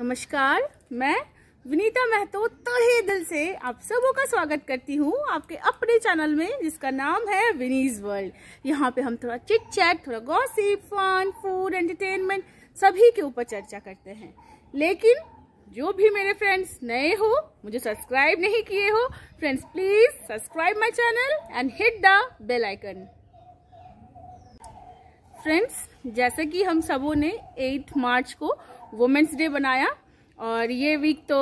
नमस्कार मैं विनीता महतो तहे दिल से आप सबों का स्वागत करती हूँ आपके अपने चैनल में जिसका नाम है विनीज वर्ल्ड यहाँ पे हम थोड़ा चिट चैट थोड़ा गॉसिप फन फूड एंटरटेनमेंट सभी के ऊपर चर्चा करते हैं लेकिन जो भी मेरे फ्रेंड्स नए हो मुझे सब्सक्राइब नहीं किए हो friends please subscribe my channel and hit the bell icon friends जैसे कि हम सबों ने 8 मार्च को वुमेंस डे बनाया और ये वीक तो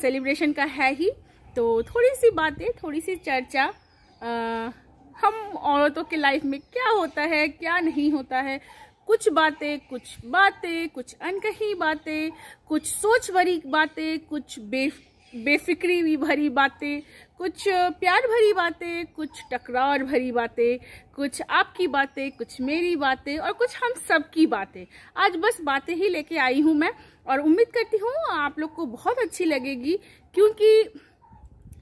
सेलिब्रेशन का है ही तो थोड़ी सी बातें थोड़ी सी चर्चा आ, हम औरतों के लाइफ में क्या होता है क्या नहीं होता है कुछ बातें कुछ बातें कुछ अनकही बातें कुछ सोच भरी बातें कुछ बे बेफिक्री भी भरी बातें कुछ प्यार भरी बातें कुछ टकरार भरी बातें कुछ आपकी बातें कुछ मेरी बातें और कुछ हम सब की बातें आज बस बातें ही लेके आई हूँ मैं और उम्मीद करती हूँ आप लोग को बहुत अच्छी लगेगी क्योंकि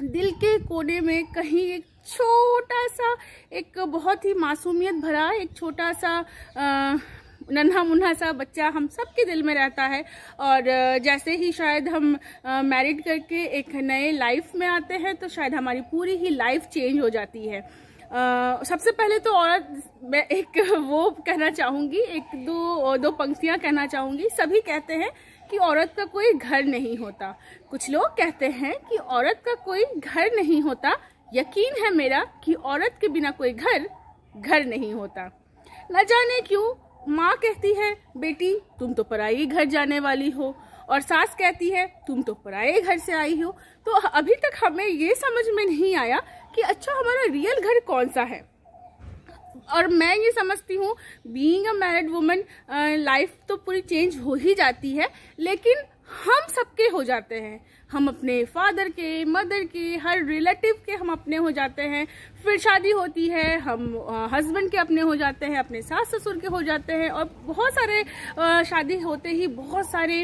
दिल के कोने में कहीं एक छोटा सा एक बहुत ही मासूमियत भरा एक छोटा सा आ, नन्हा मुन्हा सा बच्चा हम सब के दिल में रहता है और जैसे ही शायद हम मैरिड करके एक नए लाइफ में आते हैं तो शायद हमारी पूरी ही लाइफ चेंज हो जाती है आ, सबसे पहले तो औरत मैं एक वो कहना चाहूँगी एक दो दो पंक्तियाँ कहना चाहूँगी सभी कहते हैं कि औरत का कोई घर नहीं होता कुछ लोग कहते हैं कि औरत का कोई घर नहीं होता यकीन है मेरा कि औरत के बिना कोई घर घर नहीं होता न जाने क्यों माँ कहती है बेटी तुम तो पराई घर जाने वाली हो और सास कहती है तुम तो पराए घर से आई हो तो अभी तक हमें ये समझ में नहीं आया कि अच्छा हमारा रियल घर कौन सा है और मैं ये समझती हूँ being a married woman life तो पूरी चेंज हो ही जाती है लेकिन हम सबके हो जाते हैं हम अपने फादर के मदर के हर रिलेटिव के हम अपने हो जाते हैं फिर शादी होती है हम हस्बैंड के अपने हो जाते हैं अपने सास ससुर के हो जाते हैं और बहुत सारे शादी होते ही बहुत सारे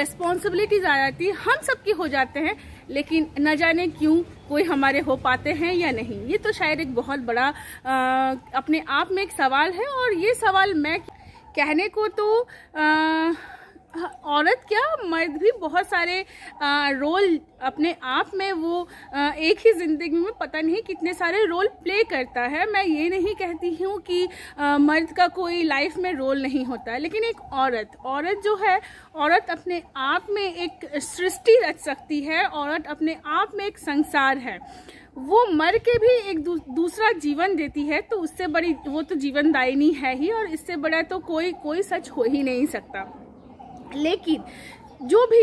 रेस्पॉन्सिबिलिटीज आ जाती है हम सबके हो जाते हैं लेकिन न जाने क्यों कोई हमारे हो पाते हैं या नहीं ये तो शायद एक बहुत बड़ा अपने आप में एक सवाल है और ये सवाल मैं कहने को तो आ, औरत क्या मर्द भी बहुत सारे आ, रोल अपने आप में वो आ, एक ही ज़िंदगी में पता नहीं कितने सारे रोल प्ले करता है मैं ये नहीं कहती हूँ कि आ, मर्द का कोई लाइफ में रोल नहीं होता है लेकिन एक औरत औरत जो है औरत अपने आप में एक सृष्टि रच सकती है औरत अपने आप में एक संसार है वो मर के भी एक दूसरा जीवन देती है तो उससे बड़ी वो तो जीवनदायिनी है ही और इससे बड़ा तो कोई कोई सच हो ही नहीं सकता लेकिन जो भी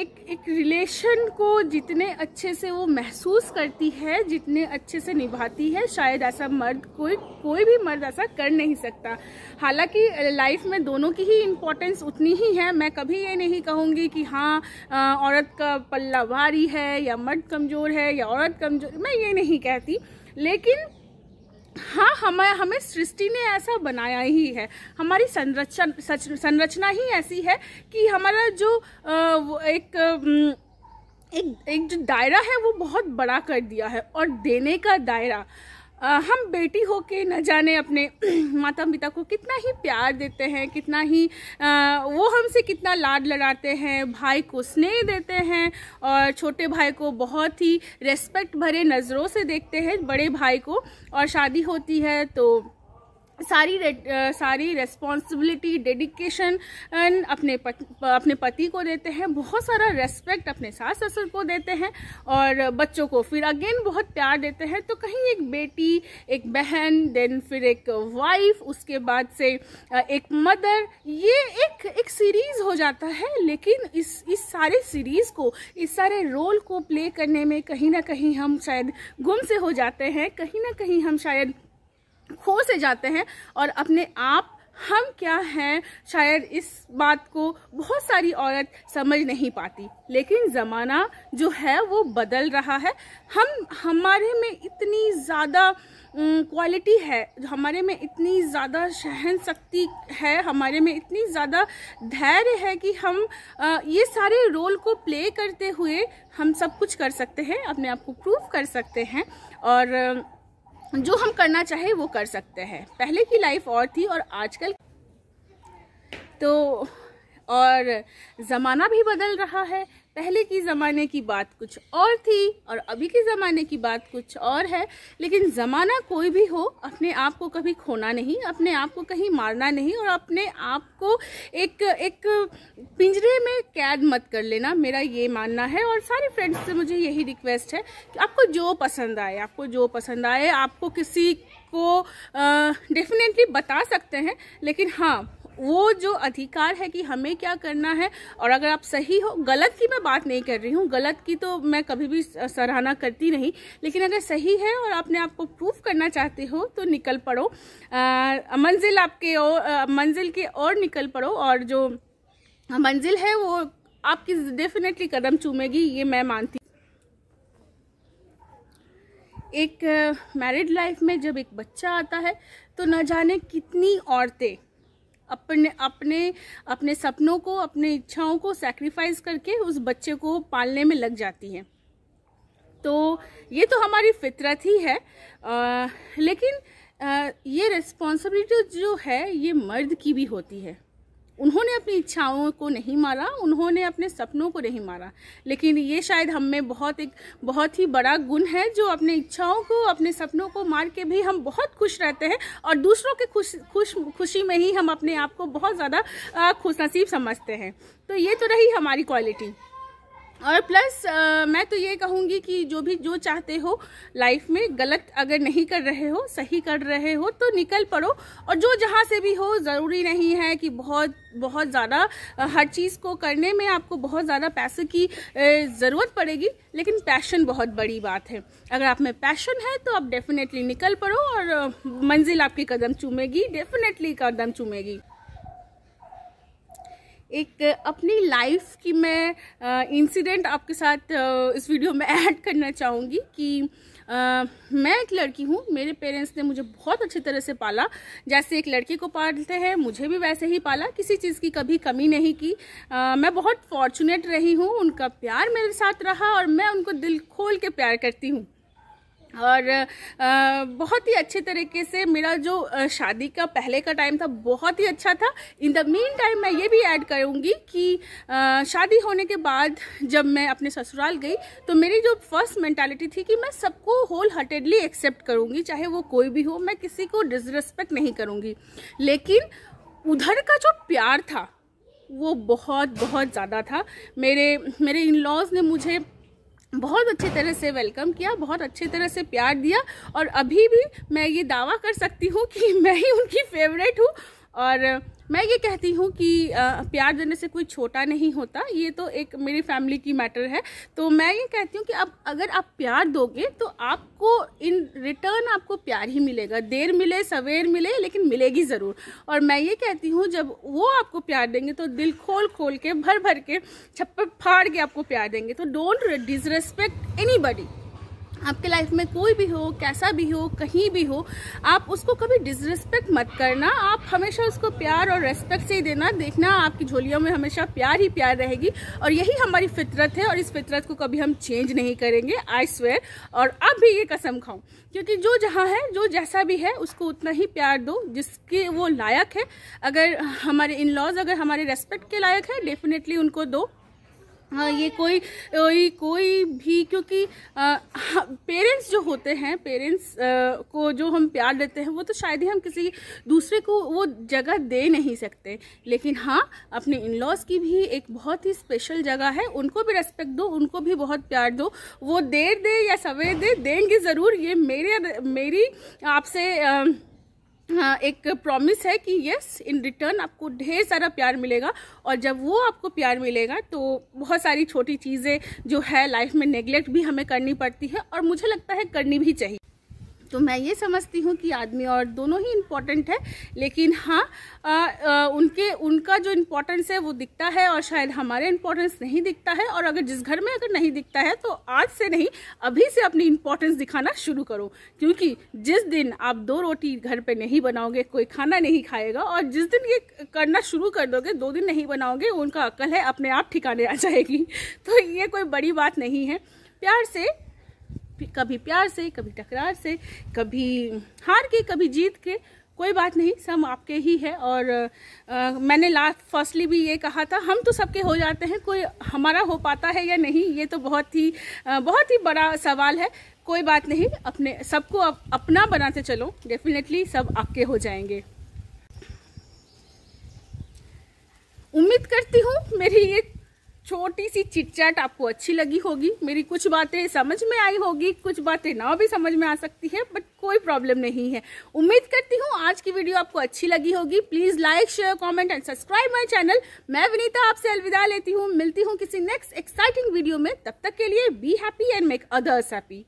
एक एक रिलेशन को जितने अच्छे से वो महसूस करती है जितने अच्छे से निभाती है शायद ऐसा मर्द कोई कोई भी मर्द ऐसा कर नहीं सकता हालांकि लाइफ में दोनों की ही इम्पोर्टेंस उतनी ही है मैं कभी ये नहीं कहूँगी कि हाँ औरत का पल्ला भारी है या मर्द कमज़ोर है या औरत कमज़ोर मैं ये नहीं कहती लेकिन हाँ हमें हमें सृष्टि ने ऐसा बनाया ही है हमारी संरचना संरचना ही ऐसी है कि हमारा जो एक एक एक जो दायरा है वो बहुत बड़ा कर दिया है और देने का दायरा हम बेटी हो के न जाने अपने माता पिता को कितना ही प्यार देते हैं कितना ही आ, वो हमसे कितना लाड लड़ाते हैं भाई को स्नेह देते हैं और छोटे भाई को बहुत ही रेस्पेक्ट भरे नज़रों से देखते हैं बड़े भाई को और शादी होती है तो सारी रे, सारी रेस्पॉन्सिबिलिटी डेडिकेशन अपने अपने पति को देते हैं बहुत सारा रेस्पेक्ट अपने सास ससुर को देते हैं और बच्चों को फिर अगेन बहुत प्यार देते हैं तो कहीं एक बेटी एक बहन देन फिर एक वाइफ उसके बाद से एक मदर ये एक एक सीरीज़ हो जाता है लेकिन इस इस सारे सीरीज़ को इस सारे रोल को प्ले करने में कहीं ना कहीं हम शायद गुम से हो जाते हैं कहीं ना कहीं हम शायद खो से जाते हैं और अपने आप हम क्या हैं शायद इस बात को बहुत सारी औरत समझ नहीं पाती लेकिन ज़माना जो है वो बदल रहा है हम हमारे में इतनी ज़्यादा क्वालिटी है हमारे में इतनी ज़्यादा सहन शक्ति है हमारे में इतनी ज़्यादा धैर्य है कि हम आ, ये सारे रोल को प्ले करते हुए हम सब कुछ कर सकते हैं अपने आप को प्रूव कर सकते हैं और जो हम करना चाहे वो कर सकते हैं पहले की लाइफ और थी और आजकल तो और ज़माना भी बदल रहा है पहले की ज़माने की बात कुछ और थी और अभी के ज़माने की बात कुछ और है लेकिन ज़माना कोई भी हो अपने आप को कभी खोना नहीं अपने आप को कहीं मारना नहीं और अपने आप को एक एक पिंजरे में कैद मत कर लेना मेरा ये मानना है और सारे फ्रेंड्स से मुझे यही रिक्वेस्ट है कि आपको जो पसंद आए आपको जो पसंद आए आपको किसी को डेफिनेटली बता सकते हैं लेकिन हाँ वो जो अधिकार है कि हमें क्या करना है और अगर आप सही हो गलत की मैं बात नहीं कर रही हूँ गलत की तो मैं कभी भी सराहना करती नहीं लेकिन अगर सही है और आपने आपको प्रूफ करना चाहते हो तो निकल पड़ो मंजिल आपके और मंजिल के और निकल पड़ो और जो मंजिल है वो आपकी डेफिनेटली कदम चूमेगी ये मैं मानती एक मैरिड लाइफ में जब एक बच्चा आता है तो न जाने कितनी औरतें अपने अपने अपने सपनों को अपने इच्छाओं को सेक्रीफाइस करके उस बच्चे को पालने में लग जाती है तो ये तो हमारी फितरत ही है आ, लेकिन आ, ये रिस्पॉन्सिबिलिटी जो है ये मर्द की भी होती है उन्होंने अपनी इच्छाओं को नहीं मारा उन्होंने अपने सपनों को नहीं मारा लेकिन ये शायद हम में बहुत एक बहुत ही बड़ा गुण है जो अपने इच्छाओं को अपने सपनों को मार के भी हम बहुत खुश रहते हैं और दूसरों के खुश खुश खुशी में ही हम अपने आप को बहुत ज़्यादा खुश नसीब समझते हैं तो ये तो रही हमारी क्वालिटी और प्लस आ, मैं तो ये कहूँगी कि जो भी जो चाहते हो लाइफ में गलत अगर नहीं कर रहे हो सही कर रहे हो तो निकल पड़ो और जो जहाँ से भी हो ज़रूरी नहीं है कि बहुत बहुत ज़्यादा हर चीज़ को करने में आपको बहुत ज़्यादा पैसे की ज़रूरत पड़ेगी लेकिन पैशन बहुत बड़ी बात है अगर आप में पैशन है तो आप डेफिनेटली निकल पड़ो और मंजिल आपकी कदम चूमेगी डेफिनेटली कदम चूमेगी एक अपनी लाइफ की मैं इंसिडेंट आपके साथ इस वीडियो में ऐड करना चाहूँगी कि आ, मैं एक लड़की हूँ मेरे पेरेंट्स ने मुझे बहुत अच्छी तरह से पाला जैसे एक लड़की को पालते हैं मुझे भी वैसे ही पाला किसी चीज़ की कभी कमी नहीं की आ, मैं बहुत फॉर्चुनेट रही हूँ उनका प्यार मेरे साथ रहा और मैं उनको दिल खोल के प्यार करती हूँ और बहुत ही अच्छे तरीके से मेरा जो शादी का पहले का टाइम था बहुत ही अच्छा था इन द मेन टाइम मैं ये भी ऐड करूँगी कि शादी होने के बाद जब मैं अपने ससुराल गई तो मेरी जो फर्स्ट मैंटेलिटी थी कि मैं सबको होल हार्टेडली एक्सेप्ट करूँगी चाहे वो कोई भी हो मैं किसी को डिसरेस्पेक्ट नहीं करूँगी लेकिन उधर का जो प्यार था वो बहुत बहुत ज़्यादा था मेरे मेरे इन लॉज़ ने मुझे बहुत अच्छे तरह से वेलकम किया बहुत अच्छे तरह से प्यार दिया और अभी भी मैं ये दावा कर सकती हूँ कि मैं ही उनकी फेवरेट हूँ और मैं ये कहती हूँ कि प्यार देने से कोई छोटा नहीं होता ये तो एक मेरी फैमिली की मैटर है तो मैं ये कहती हूँ कि अब अगर आप प्यार दोगे तो आपको इन रिटर्न आपको प्यार ही मिलेगा देर मिले सवेर मिले लेकिन मिलेगी ज़रूर और मैं ये कहती हूँ जब वो आपको प्यार देंगे तो दिल खोल खोल के भर भर के छप्पर फाड़ के आपको प्यार देंगे तो डोंट डिसरेस्पेक्ट एनी आपके लाइफ में कोई भी हो कैसा भी हो कहीं भी हो आप उसको कभी डिसरिस्पेक्ट मत करना आप हमेशा उसको प्यार और रेस्पेक्ट से ही देना देखना आपकी झोलियों में हमेशा प्यार ही प्यार रहेगी और यही हमारी फितरत है और इस फितरत को कभी हम चेंज नहीं करेंगे आई स्वेयर और अब भी ये कसम खाऊं क्योंकि जो जहाँ है जो जैसा भी है उसको उतना ही प्यार दो जिसके वो लायक है अगर हमारे इन लॉज अगर हमारे रेस्पेक्ट के लायक है डेफिनेटली उनको दो हाँ, ये कोई कोई कोई भी क्योंकि पेरेंट्स जो होते हैं पेरेंट्स को जो हम प्यार देते हैं वो तो शायद ही हम किसी दूसरे को वो जगह दे नहीं सकते लेकिन हाँ अपने इन लॉज की भी एक बहुत ही स्पेशल जगह है उनको भी रेस्पेक्ट दो उनको भी बहुत प्यार दो वो देर दे या सवेर दे देंगे ज़रूर ये मेरे मेरी आपसे हाँ, एक प्रॉमिस है कि यस इन रिटर्न आपको ढेर सारा प्यार मिलेगा और जब वो आपको प्यार मिलेगा तो बहुत सारी छोटी चीज़ें जो है लाइफ में नेग्लेक्ट भी हमें करनी पड़ती है और मुझे लगता है करनी भी चाहिए तो मैं ये समझती हूँ कि आदमी और दोनों ही इम्पॉर्टेंट है लेकिन हाँ उनके उनका जो इम्पोर्टेंस है वो दिखता है और शायद हमारे इम्पोर्टेंस नहीं दिखता है और अगर जिस घर में अगर नहीं दिखता है तो आज से नहीं अभी से अपनी इम्पोर्टेंस दिखाना शुरू करो क्योंकि जिस दिन आप दो रोटी घर पर नहीं बनाओगे कोई खाना नहीं खाएगा और जिस दिन ये करना शुरू कर दोगे दो दिन नहीं बनाओगे उनका अक्ल है अपने आप ठिकाने आ जाएगी तो ये कोई बड़ी बात नहीं है प्यार से कभी प्यार से कभी टकरार से कभी हार के कभी जीत के कोई बात नहीं सब आपके ही है और आ, मैंने लास्ट फर्स्टली भी ये कहा था हम तो सबके हो जाते हैं कोई हमारा हो पाता है या नहीं ये तो बहुत ही आ, बहुत ही बड़ा सवाल है कोई बात नहीं अपने सबको अप, अपना बनाते चलो डेफिनेटली सब आपके हो जाएंगे उम्मीद करती हूँ मेरी ये छोटी सी चिटचैट आपको अच्छी लगी होगी मेरी कुछ बातें समझ में आई होगी कुछ बातें ना भी समझ में आ सकती है बट कोई प्रॉब्लम नहीं है उम्मीद करती हूँ आज की वीडियो आपको अच्छी लगी होगी please like share comment and subscribe my channel मैं विनीता आपसे अलविदा लेती हूँ मिलती हूँ किसी नेक्स्ट एक्साइटिंग वीडियो में तब तक के लिए be happy and make others happy